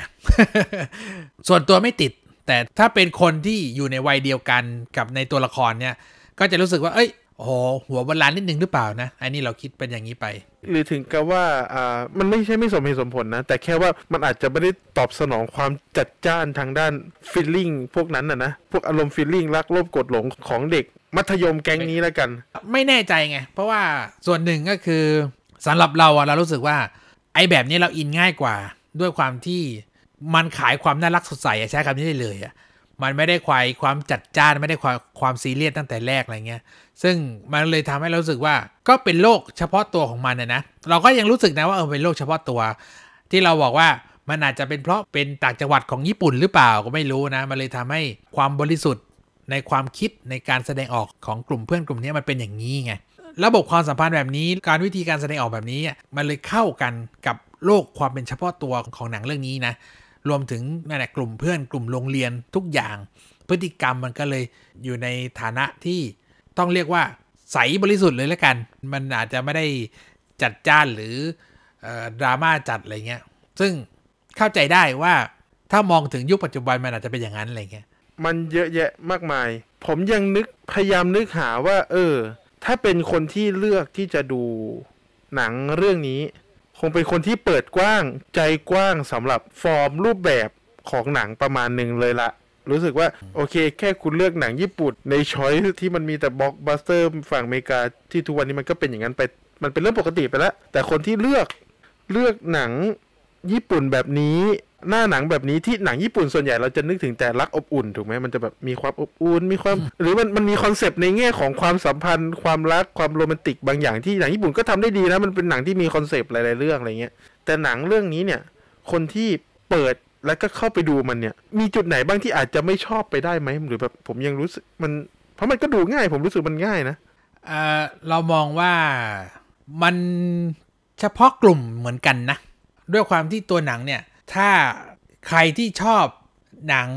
ส่วนตัวไม่ติดแต่ถ้าเป็นคนที่อยู่ในวัยเดียวกันกับในตัวละครเนี่ยก็จะรู้สึกว่าเอ้ยโอ้หัวันลานนิดนึงหรือเปล่านะอันนี้เราคิดเป็นอย่างนี้ไป หรือถึงกับว่า อ่า มันไม่ใช่ไม่สมเหตุสมผลนะ แต่แค่ว่ามันอาจจะไม่ได้ตอบสนองความจัดจ้านทางด้านฟีลลิ่งพวกนั้นนะนะ พวกอารมณ์ฟีลลิ่งรักโลภกดหลงของเด็กมัธยมแก๊งนี้แล้วกัน ไม่แน่ใจไง เพราะว่าส่วนหนึ่งก็คือสำหรับเราอะเรารู้สึกว่าไอ้แบบนี้เราอินง่ายกว่าด้วยความที่ มันขายความน่ารักสดใสใช้คำนี้ได้เลยอะมันไม่ได้ควายความจัดจ้านไม่ได้ควายความซีเรียสตั้งแต่แรกอะไรเงี้ย ซึ่งมันเลยทำให้เราสึกว่าก็เป็นโรคเฉพาะตัวของมันนะเราก็ยังรู้สึกนะว่าเออเป็นโรคเฉพาะตัว ที่เราบอกว่ามันอาจจะเป็นเพราะเป็นต่างจังหวัดของญี่ปุ่นหรือเปล่าก็ไม่รู้นะมันเลยทำให้ความบริสุทธิ์ในความคิดในการแสดงออกของกลุ่ม เพื่อนกลุ่มนี้มันเป็นอย่างนี้ไงระบบความสัมพันธ์แบบนี้ การวิธีการแสดงออกแบบนี้ มันเลยเข้ากันกับโลกความเป็นเฉพาะตัวของหนังเรื่องนี้นะรวมถึงนั่นแหละกลุ่มเพื่อนกลุ่มโรงเรียนทุกอย่าง พฤติกรรมมันก็เลยอยู่ในฐานะที่ต้องเรียกว่า ใสบริสุทธิ์เลยแล้วกัน มันอาจจะไม่ได้จัดจ้านหรือดราม่าจัดอะไรเงี้ย ซึ่งเข้าใจได้ว่าถ้ามองถึงยุคปัจจุบันมันอาจจะเป็นอย่างนั้นอะไรเงี้ยมันเยอะแยะมากมาย ผมยังนึก พยายามนึกหาว่า เออ ถ้าเป็นคนที่เลือกที่จะดูหนังเรื่องนี้คงเป็นคนที่เปิดกว้างใจกว้างสำหรับฟอร์มรูปแบบของหนังประมาณหนึ่งเลยละรู้สึกว่าโอเคแค่คุณเลือกหนังญี่ปุ่น ในช้อยที่มันมีแต่บล็อกบัสเตอร์ ฝั่งอเมริกา ที่ทุกวันนี้มันก็เป็นอย่างนั้นไป มันเป็นเรื่องปกติไปแล้ว แต่คนที่เลือกเลือกหนังญี่ปุ่นแบบนี้หน้าหนังแบบนี้ที่หนังญี่ปุ่นส่วนใหญ่เราจะนึกถึงแต่รักอบอุ่น ถูกไหมมันจะแบบมีความอบอุ่นมีความหรือมันมันมีคอนเซปต์ในแง่ของความสัมพันธ์ ความรักความโรแมนติกบางอย่างที่หนังญี่ปุ่นก็ทำได้ดีนะมันเป็นหนังที่มีคอนเซปต์หลายๆเรื่องอะไรเงี้ยแต่หนังเรื่องนี้เนี่ยคนที่เปิดแล้วก็เข้าไปดูมันเนี่ย มีจุดไหนบ้างที่อาจจะไม่ชอบไปได้ไหมหรือแบบผมยังรู้สึกมันเพราะมันก็ดูง่าย ผมรู้สึกมันง่ายนะเออเรามองว่ามันเฉพาะกลุ่มเหมือนกันนะด้วยความที่ตัวหนังเนี่ยถ้าใครที่ชอบหนัง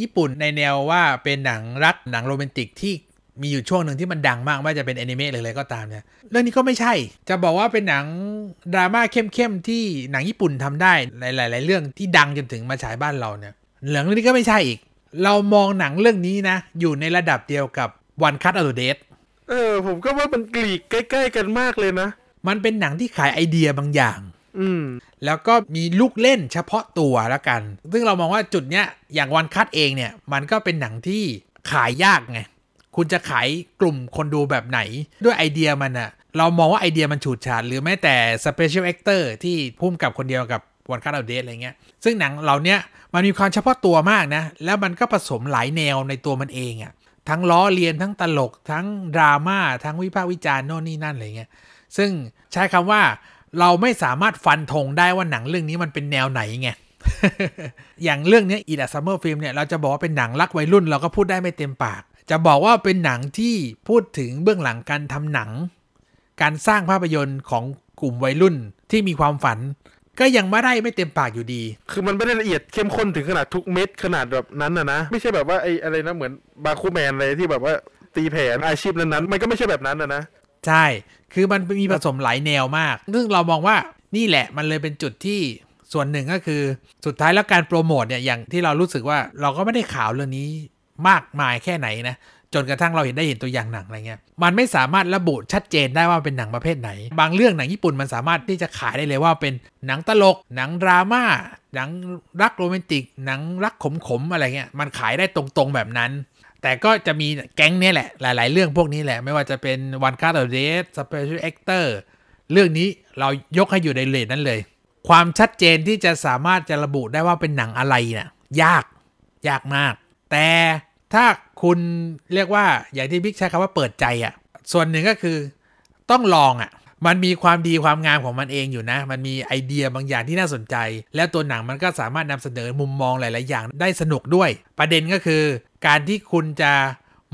ญี่ปุ่นในแนวว่าเป็นหนังรัก หนังโรแมนติกที่มีอยู่ช่วงหนึ่งที่มันดังมากไม่ว่าจะเป็นแอนิเมะหรืออะไรก็ตามเนี่ยเรื่องนี้ก็ไม่ใช่ จะบอกว่าเป็นหนังดราม่าเข้มๆที่หนังญี่ปุ่นทำได้หลายๆ เรื่องที่ดังจนถึงมาฉายบ้านเราเนี่ยหงเรื่องนี้ก็ไม่ใช่อีก เรามองหนังเรื่องนี้นะอยู่ในระดับเดียวกับวันคัตอัลเดตเออผมก็ว่ามันกลีกใกล้ๆ กันมากเลยนะ มันเป็นหนังที่ขายไอเดียบางอย่างอืม แล้วก็มีลูกเล่นเฉพาะตัวแล้วกัน ซึ่งเรามองว่าจุดเนี้ย อย่างวันคัดเองเนี่ย มันก็เป็นหนังที่ขายยากไง คุณจะขายกลุ่มคนดูแบบไหน ด้วยไอเดียมันอะเรามองว่าไอเดียมันฉูดฉาด หรือแม้แต่สเเปียลเอ็กเตอร์ที่พุ่มกับคนเดียวกับวันคัดเอาเดทอะไรเงี้ย ซึ่งหนังเหล่านี้มันมีความเฉพาะตัวมากนะ แล้วมันก็ผสมหลายแนวในตัวมันเองอะทั้งล้อเลียนทั้งตลกทั้งดราม่าทั้งวิพากษ์วิจารณ์โน่นนี่นั่นอะไรเงี้ย ซึ่งใช้คำว่าเราไม่สามารถฟันธงได้ว่าหนังเรื่องนี้มันเป็นแนวไหนไง อย่างเรื่องนี้อีดัสซัมเมอร์ฟิล์มเนี่ยเราจะบอกว่าเป็นหนังรักวัยรุ่นเราก็พูดได้ไม่เต็มปาก จะบอกว่าเป็นหนังที่พูดถึงเบื้องหลังการทำหนัง การสร้างภาพยนตร์ของกลุ่มวัยรุ่นที่มีความฝัน ก็ยังไม่ได้ไม่เต็มปากอยู่ดี คือมันไม่ได้ละเอียดเข้มข้นถึงขนาดทุกเม็ดขนาดแบบนั้นนะนะไม่ใช่แบบว่าไอ้อะไรนะเหมือนบาคูแมนอะไรที่แบบว่าตีแผนอาชีพนั้นๆ มันก็ไม่ใช่แบบนั้นนะนะใช่ คือมันมีผสมหลายแนวมากซึ่งเรามองว่านี่แหละมันเลยเป็นจุดที่ส่วนหนึ่งก็คือ สุดท้ายแล้วการโปรโมทเนี่ยอย่างที่เรารู้สึกว่าเราก็ไม่ได้ข่าวเรื่องนี้มากมายแค่ไหนนะจนกระทั่งเราเห็นได้เห็นตัวอย่างหนังอะไรเงี้ยมันไม่สามารถระบุชัดเจนได้ว่าเป็นหนังประเภทไหน บางเรื่องหนังญี่ปุ่นมันสามารถที่จะขายได้เลยว่าเป็นหนังตลก หนังดราม่าหนังรักโรแมนติก หนังรักขมๆอะไรเงี้ยมันขายได้ตรงๆแบบนั้นแต่ก็จะมีแก๊งนี้แหละหลาย ๆ เรื่องพวกนี้แหละไม่ว่าจะเป็นวันคาร์ดเดสสเปเชียลเอ็กเตอร์เรื่องนี้เรายกให้อยู่ในเลนนั้นเลย ความชัดเจนที่จะสามารถจะระบุได้ว่าเป็นหนังอะไรนะ่ะยากยากมาก แต่ถ้าคุณเรียกว่าอย่างที่พิกใช้คำว่าเปิดใจอะ่ะส่วนหนึ่งก็คือต้องลองอะ่ะมันมีความดีความงามของมันเองอยู่นะ มันมีไอเดียบางอย่างที่น่าสนใจ แล้วตัวหนังมันก็สามารถนำเสนอมุมมองหลาย ๆ อย่าง ได้สนุกด้วย ประเด็นก็คือการที่คุณจะ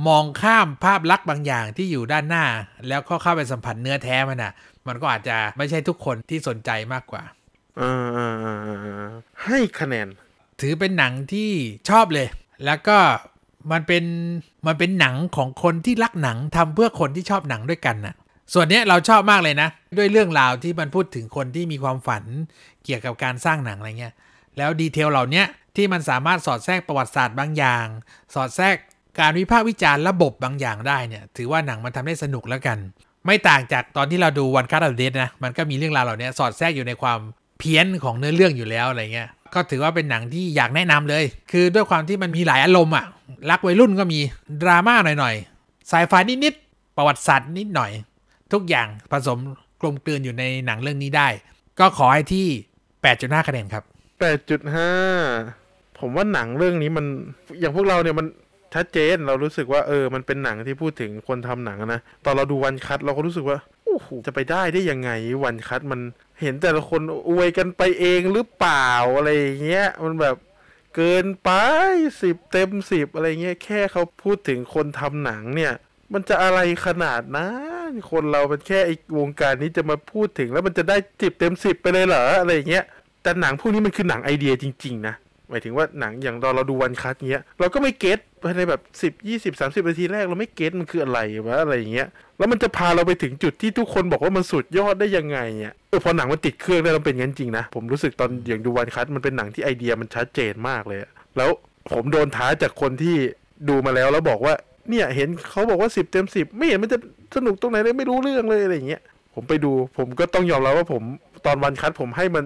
มองข้ามภาพลักษณ์บางอย่างที่อยู่ด้านหน้า แล้วก็เข้าไปสัมผัสเนื้อแท้มันอ่ะ มันก็อาจจะไม่ใช่ทุกคนที่สนใจมากกว่าอให้คะแนน ถือเป็นหนังที่ชอบเลย แล้วก็มันเป็นมันเป็นหนังของคนที่รักหนังทำเพื่อคนที่ชอบหนังด้วยกันน่ะส่วนนี้เราชอบมากเลยนะด้วยเรื่องราวที่มันพูดถึงคนที่มีความฝัน เกี่ยวกับการสร้างหนังอะไรเงี้ยแล้วดีเทลเหล่านี้ที่มันสามารถสอดแทรกประวัติศาสตร์บางอย่างสอดแทรกการวิพากษ์วิจารณ์ระบบบางอย่างได้เนี่ยถือว่าหนังมันทำได้สนุกแล้วกัน ไม่ต่างจากตอนที่เราดูวันคัตเอร์เดนะมันก็มีเรื่องราวเหล่านี้สอดแทรกอยู่ในความเพี้ยนของเนื้อเรื่องอยู่แล้วอะไรเงี้ยก็ถือว่าเป็นหนังที่อยากแนะนำเลย คือด้วยความที่มันมีหลายอารมณ์อะรักวัยรุ่นก็มีดราม่าหน่อยๆไซไฟนิดๆประวัติศาสตร์นิดหน่อยทุกอย่างผสมกลมกลืนอยู่ในหนังเรื่องนี้ได้ ก็ขอให้ที่ 8.5คะแนนครับ8.5ผมว่าหนังเรื่องนี้มันอย่างพวกเราเนี่ยมันชัดเจนเรารู้สึกว่าเออ มันเป็นหนังที่พูดถึงคนทำหนังนะตอนเราดูวันคัดเราก็รู้สึกว่าโอ้โหจะไปได้ได้ยังไงวันคัดมันเห็นแต่ละคนอวยกันไปเองหรือเปล่าอะไรเงี้ย มันแบบเกินไปสิบเต็มสิบอะไรเงี้ย แค่เขาพูดถึงคนทำหนังเนี่ย มันจะอะไรขนาดนั้นคนเราเป็นแค่อีกวงการนี้จะมาพูดถึงแล้วมันจะได้จิบเต็มสิบไปเลยเหรออะไรอย่างเงี้ยแต่หนังพวกนี้มันคือหนังไอเดียจริง ๆ นะหมายถึงว่าหนังอย่างตอนเราดูวันคัทเงี้ยเราก็ไม่เก็ตภายในแบบสิบยี่สิบสามสิบนาทีแรกเราไม่เก็ตมันคืออะไรวะอะไรอย่างเงี้ยแล้วมันจะพาเราไปถึงจุดที่ทุกคนบอกว่ามันสุดยอดได้ยังไงเนี่ยเออพอหนังมันติดเครื่องได้มันเป็นงั้นจริงนะผมรู้สึกตอนอย่างดูวันคัทมันเป็นหนังที่ไอเดียมันชัดเจนมากเลย แล้วผมโดนท้าจากคนที่ดูมาแล้วแล้วบอกว่าเนี่ยเห็นเขาบอกว่าสิบเต็มสิบไม่เห็นมันจะสนุกตรงไหนเลยไม่รู้เรื่องเลยอะไรอย่างเงี้ยผมไปดูผมก็ต้องยอมรับว่าผมตอนวันคัดผมให้มัน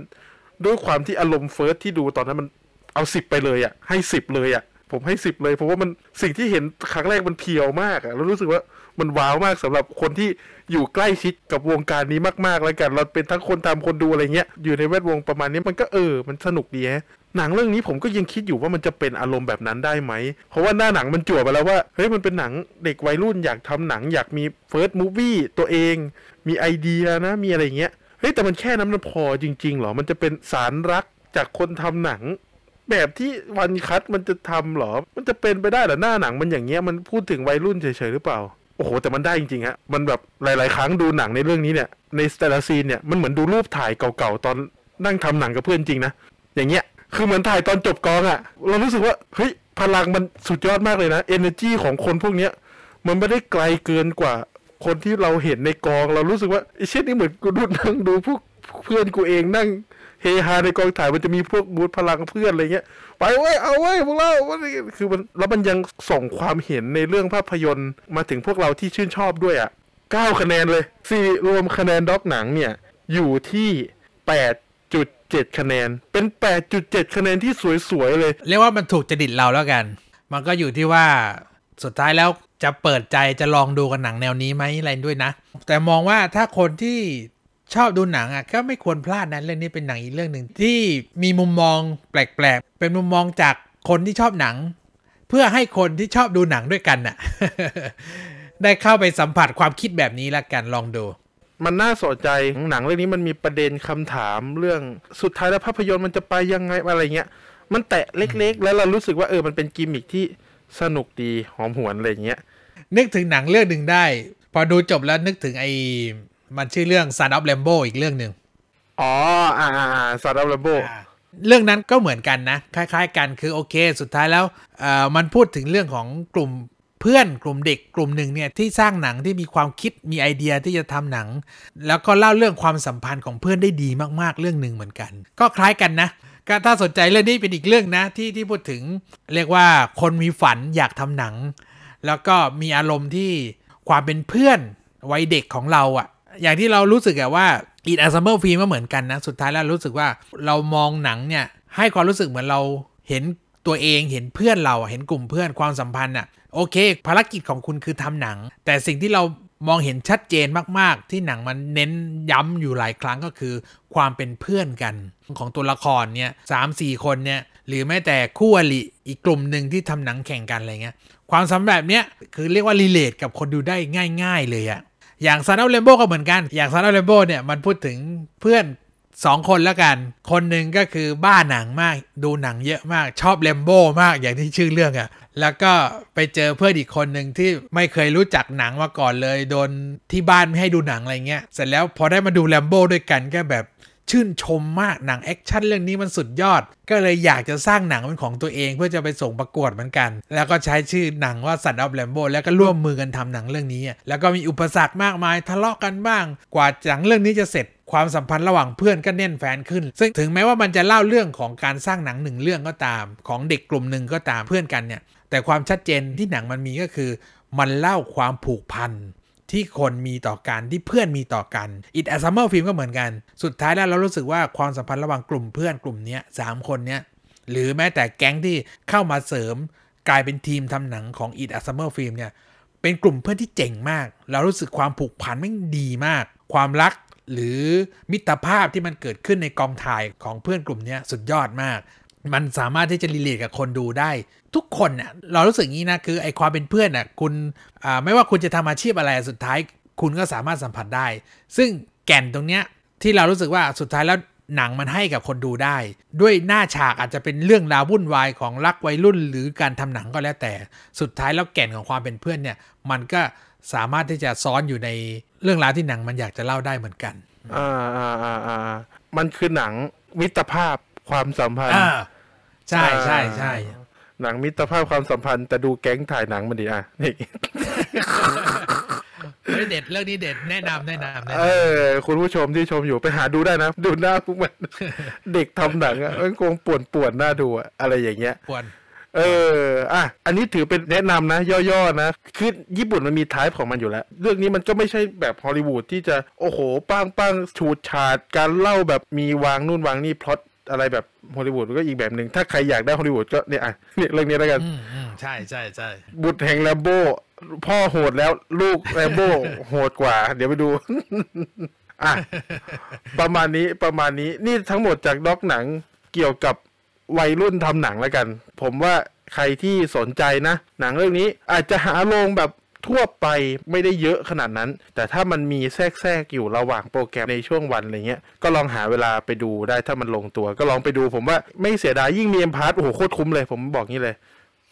ด้วยความที่อารมณ์เฟิร์สที่ดูตอนนั้นมันเอาสิบไปเลยอะ่ะให้สิบเลยอะ่ะผมให้สิบเลยเพราะว่ามันสิ่งที่เห็นครั้งแรกมันเพียวมากอะ่ะแล้วรู้สึกว่ามันว้าวมากสำหรับคนที่อยู่ใกล้ชิดกับวงการนี้มากๆแล้วกัน เราเป็นทั้งคนทำคนดูอะไรเงี้ยอยู่ในแวดวงประมาณนี้มันก็เออมันสนุกดีฮะหนังเรื่องนี้ผมก็ยังคิดอยู่ว่ามันจะเป็นอารมณ์แบบนั้นได้ไหม เพราะว่าหน้าหนังมันจั่วไปแล้วว่า เฮ้ย มันเป็นหนังเด็กวัยรุ่นอยากทำหนังอยากมีเฟิร์สมูฟวี่ตัวเอง มีไอเดียนะ มีอะไรเงี้ย เฮ้ย แต่มันแค่นั้นมันพอจริงๆหรอ มันจะเป็นสารรักจากคนทำหนัง แบบที่วันคัดมันจะทำหรอ มันจะเป็นไปได้หรอหน้าหนังมันอย่างเงี้ย มันพูดถึงวัยรุ่นเฉยๆหรือเปล่า โอ้โห แต่มันได้จริงๆฮะ มันแบบหลาย ๆครั้งดูหนังในเรื่องนี้เนี่ย ในแต่ละซีนเนี่ย มันเหมือนดูรูปถ่ายเก่าๆตอนนั่งทำหนังกับเพื่อนจริงนะอย่างเงี้ยคือเหมือนถ่ายตอนจบกองอะ่ะ เรารู้สึกว่าเฮ้ยพลังมันสุดยอดมากเลยนะเอเนอร์จีของคนพวกเนี้ยมันไม่ได้ไกลเกินกว่าคนที่เราเห็นในกองเรารู้สึกว่าไอ้เช่นนี้เหมือนกูดูนั่งดูพวกเพื่อนกูเองนั่งเฮฮาในกองถ่ายมันจะมีพวกบูธพลังเพื่อนอะไรเงี้ยไปเว้ยเอาเว้ยพวกเราคือมันแล้วมันยังส่งความเห็นในเรื่องภาพยนตร์มาถึงพวกเราที่ชื่นชอบด้วยอะ่ะ9คะแนนเลยสี่รวมคะแนนด็อกหนังเนี่ยอยู่ที่ 8ดคะแนน เป็น 8.7 คะแนนที่สวยๆ เลย เรียกว่ามันถูกจดิตเราแล้วกัน มันก็อยู่ที่ว่า สุดท้ายแล้วจะเปิดใจจะลองดูกันหนังแนวนี้ไหมอะไรด้วยนะ แต่มองว่าถ้าคนที่ชอบดูหนังอ่ะก็ไม่ควรพลาดนะ เรื่องนี้ เป็นหนังอีกเรื่องหนึ่งที่มีมุมมองแปลกๆ เป็นมุมมองจากคนที่ชอบหนัง เพื่อให้คนที่ชอบดูหนังด้วยกันน่ะ ได้เข้าไปสัมผัสความคิดแบบนี้ละกันลองดูมันน่าสนใจหนังเรื่องนี้มันมีประเด็นคำถามเรื่องสุดท้ายแล้วภาพยนตร์มันจะไปยังไง อะไรเงี้ย มันแตะเล็กๆ แล้วเรารู้สึกว่า เออ มันเป็นกิมมิคที่สนุกดี หอมหวนอะไรเงี้ย นึกถึงหนังเรื่องหนึ่งได้ พอดูจบแล้วนึกถึงไอ้มันชื่อเรื่อง s ์อั f แลมโบอีกเรื่องหนึ่งอ๋อ อ่าซาร์ดัแลมโบ เรื่องนั้นก็เหมือนกันนะ คล้ายๆกัน คือโอเค สุดท้ายแล้วมันพูดถึงเรื่องของกลุ่มเพื่อนกลุ่มเด็กกลุ่มหนึ่งเนี่ย ที่สร้างหนังที่มีความคิดมีไอเดียที่จะทำหนัง แล้วก็เล่าเรื่องความสัมพันธ์ของเพื่อนได้ดีมากๆเรื่องหนึ่งเหมือนกัน ก็คล้ายกันนะก็ถ้าสนใจเรื่องนี้เป็นอีกเรื่องนะ ที่ที่พูดถึงเรียกว่าคนมีฝันอยากทำหนัง แล้วก็มีอารมณ์ที่ความเป็นเพื่อนวัยเด็กของเราอะอย่างที่เรารู้สึกอะว่าอีดอัลซเมอร์ฟิล์มก็เหมือนกันนะ สุดท้ายแล้วรู้สึกว่าเรามองหนังเนี่ยให้ความรู้สึกเหมือนเราเห็นัวเองเห็นเพื่อนเราเห็นกลุ่มเพื่อนความสัมพันธ์อ่ะโอเค ภารกิจของคุณคือทำหนัง แต่สิ่งที่เรามองเห็นชัดเจนมากๆ ที่หนังมันเน้นย้ำอยู่หลายครั้งก็คือ ความเป็นเพื่อนกันของตัวละครเนี่ยสามสี่คนเนี่ยหรือแม้แต่คู่อริอีกกลุ่มหนึ่งที่ทำหนังแข่งกันอะไรเงี้ยความสำแบบเนี้ยคือเรียกว่ารีเลทกับคนดูได้ง่ายๆเลยอะอย่างซานอลเลมโบก็เหมือนกัน อย่างซานอลเลมโบเนี่ยมันพูดถึงเพื่อนสองคนแล้วกัน คนหนึ่งก็คือบ้าหนังมาก ดูหนังเยอะมาก ชอบเลมโบมากอย่างที่ชื่อเรื่องอะ่ะแล้วก็ไปเจอเพื่อนอีกคนหนึ่งที่ไม่เคยรู้จักหนังมาก่อนเลย โดนที่บ้าน ไม่ให้ดูหนังอะไรเงี้ย เสร็จแล้วพอได้มาดูเลมโบด้วยกันก็แบบชื่นชมมากหนังแอคชั่นเรื่องนี้มันสุดยอดก็เลยอยากจะสร้างหนังเป็นของตัวเองเพื่อจะไปส่งประกวดเหมือนกัน แล้วก็ใช้ชื่อหนังว่าสัตว์ออฟแลมโบแล้วก็ร่วมมือกันทำหนังเรื่องนี้แล้วก็มีอุปสรรคมากมายทะเลาะกกันบ้าง กว่าหนังเรื่องนี้จะเสร็จ ความสัมพันธ์ระหว่างเพื่อนก็แน่นแฟนขึ้น ซึ่งถึงแม้ว่ามันจะเล่าเรื่องของการสร้างหนังหนึ่งเรื่องก็ตาม ของเด็กกลุ่มหนึ่งก็ตามเพื่อนกันเนี่ยแต่ความชัดเจนที่หนังมันมีก็คือ มันเล่าความผูกพันที่คนมีต่อกัน ที่เพื่อนมีต่อกันอิดแอสซัมเมอร์ฟิล์มก็เหมือนกัน สุดท้ายแล้วเรารู้สึกว่าความสัมพันธ์ระหว่างกลุ่มเพื่อนกลุ่มนี้สามคนนี้หรือแม้แต่แก๊งที่เข้ามาเสริมกลายเป็นทีมทำหนังของอิดแอสซัมเมอร์ฟิล์มเนี่ยเป็นกลุ่มเพื่อนที่เจ๋งมาก เรารู้สึกความผูกพันไม่ดีมาก ความรัก หรือมิตรภาพที่มันเกิดขึ้นในกองถ่ายของเพื่อนกลุ่มนี้สุดยอดมากมันสามารถที่จะรีเลทกับคนดูได้ ทุกคนเนี่ยเรารู้สึกงี้นะคือไอความเป็นเพื่อนน่ะคุณไม่ว่าคุณจะทำอาชีพอะไรสุดท้ายคุณก็สามารถสัมผัสได้ ซึ่งแก่นตรงเนี้ยที่เรารู้สึกว่าสุดท้ายแล้วหนังมันให้กับคนดูได้ ด้วยหน้าฉากอาจจะเป็นเรื่องราววุ่นวายของรักวัยรุ่น หรือการทำหนังก็แล้วแต่ สุดท้ายแล้วแก่นของความเป็นเพื่อนเนี่ย มันก็สามารถที่จะซ้อนอยู่ในเรื่องราวที่หนังมันอยากจะเล่าได้เหมือนกันอ่าอ่าอ่ามันคือหนังมิตรภาพความสัมพันธ์ใช่ใช่ใช่หนังมิตรภาพความสัมพันธ์ แต่ดูแก๊งถ่ายหนังมันดีอ่ะ นี่ เด็ด เรื่องนี้เด็ดแนะนำแนะนำเออ คุณผู้ชมที่ชมอยู่ไปหาดูได้นะ ดูหน้าพวกมัน เด็กทำหนังอ่ะมันคงปวนปวนหน้าดูอะอะไรอย่างเงี้ยปวนเออ อ่ะ อันนี้ถือเป็นแนะนำนะ ย่อ ๆ นะ คือญี่ปุ่นมันมีทปายของมันอยู่แล้ว เรื่องนี้มันก็ไม่ใช่แบบฮอลลีวูดที่จะโอ้โหปังปังฉูดฉาดการเล่าแบบมีวางนู่นวางนี่พล็อตอะไรแบบฮอลลีวูดก็อีกแบบหนึ่งถ้าใครอยากได้ฮอลลีวูดก็เนี่ยอ่ะเนี่ยเรื่องนี้แล้วกันใช่ใช่ใช่บุตรแห่งแลมโบพ่อโหดแล้วลูกแลมโบโหดกว่า เดี๋ยวไปดู อ่ะประมาณนี้ประมาณนี้ นี่ทั้งหมดจากด็อกหนังเกี่ยวกับวัยรุ่นทำหนังแล้วกัน ผมว่าใครที่สนใจนะ หนังเรื่องนี้อาจจะหาโรงแบบทั่วไปไม่ได้เยอะขนาดนั้น แต่ถ้ามันมีแทรกๆ อยู่ระหว่างโปรแกรมในช่วงวันอะไรเงี้ยก็ลองหาเวลาไปดูได้ถ้ามันลงตัวก็ลองไปดูผมว่า ไม่เสียดายยิ่งมีเอ็มพาร์ตโอ้โหโคตรคุ้มเลย ผมบอกงี้เลย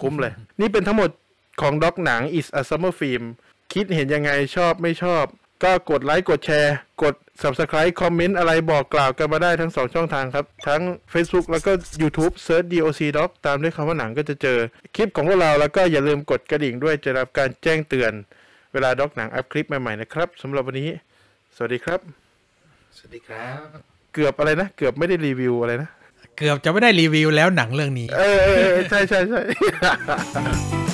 คุ้มเลย นี่เป็นทั้งหมดของด็อกหนัง is a summer film คิดเห็นยังไงชอบไม่ชอบก็กดไลค์กดแชร์กด Subscribe คอมเมนต์อะไรบอกกล่าวกันมาได้ทั้ง 2 ช่องทางครับ ทั้ง Facebook แล้วก็ YouTube Search DOC Doc ตามด้วยคำว่าหนังก็จะเจอคลิปของพวกเราแล้วก็อย่าลืมกดกระดิ่งด้วยจะรับการแจ้งเตือนเวลาด็อกหนังอัพคลิปใหม่ ๆ นะครับสำหรับวันนี้ สวัสดีครับ สวัสดีครับ เกือบอะไรนะ เกือบไม่ได้รีวิวอะไรนะ เกือบจะไม่ได้รีวิวแล้วหนังเรื่องนี้ เออใช่ใช่ใช่